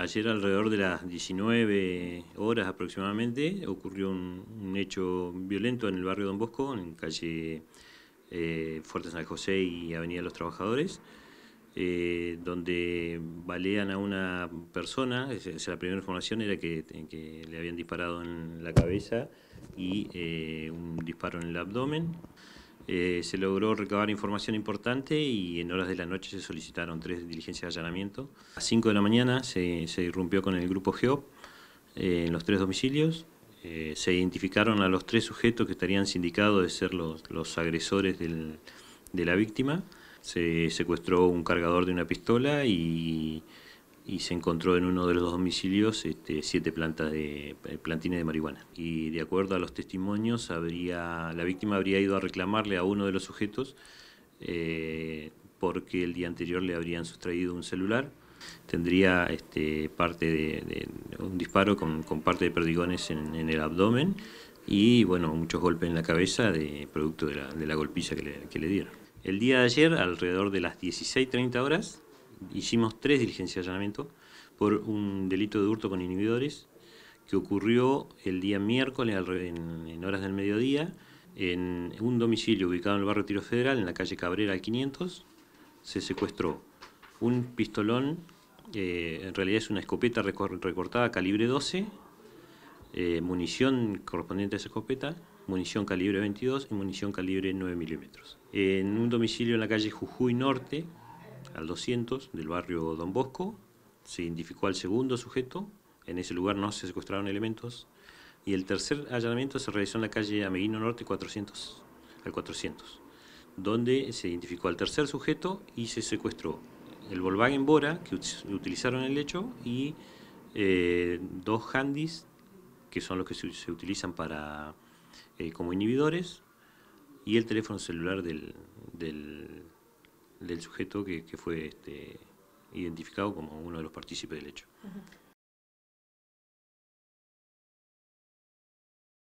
ayer alrededor de las 19 horas aproximadamente ocurrió un, hecho violento en el barrio Don Bosco, en calle eh, Fuerte San José y Avenida Los Trabajadores, eh, donde balean a una persona, la primera información era que, le habían disparado en la cabeza y eh, un disparo en el abdomen. Eh, se logró recabar información importante y en horas de la noche se solicitaron tres diligencias de allanamiento. A 5 de la mañana se, irrumpió con el grupo GEOP eh, en los tres domicilios. Eh, se identificaron a los tres sujetos que estarían sindicados de ser los, agresores de la víctima. Se secuestró un cargador de una pistola y y se encontró en uno de los domicilios este, siete plantas de eh, plantines de marihuana. Y de acuerdo a los testimonios, habría, la víctima habría ido a reclamarle a uno de los sujetos eh, porque el día anterior le habrían sustraído un celular. Tendría este, parte de, un disparo con, parte de perdigones en, el abdomen y bueno, muchos golpes en la cabeza de producto de la, de que le, que le dieron. El día de ayer, alrededor de las 16.30 horas, hicimos tres diligencias de allanamiento por un delito de hurto con inhibidores que ocurrió el día miércoles en, horas del mediodía en un domicilio ubicado en el barrio Tiro Federal, en la calle Cabrera 500, se secuestró un pistolón, eh, en realidad es una escopeta recortada calibre 12, eh, munición correspondiente a esa escopeta, munición calibre 22 y munición calibre 9 milímetros. En un domicilio en la calle Jujuy Norte, al 200 del barrio Don Bosco. Se identificó al segundo sujeto. En ese lugar no se secuestraron elementos. Y el tercer allanamiento se realizó en la calle Ameguino Norte 400, al 400, donde se identificó al tercer sujeto y se secuestró el Volkswagen Bora que utilizaron el hecho y eh, dos handys que son los que se, utilizan para eh, como inhibidores y el teléfono celular del del sujeto que, fue este, identificado como uno de los partícipes del hecho.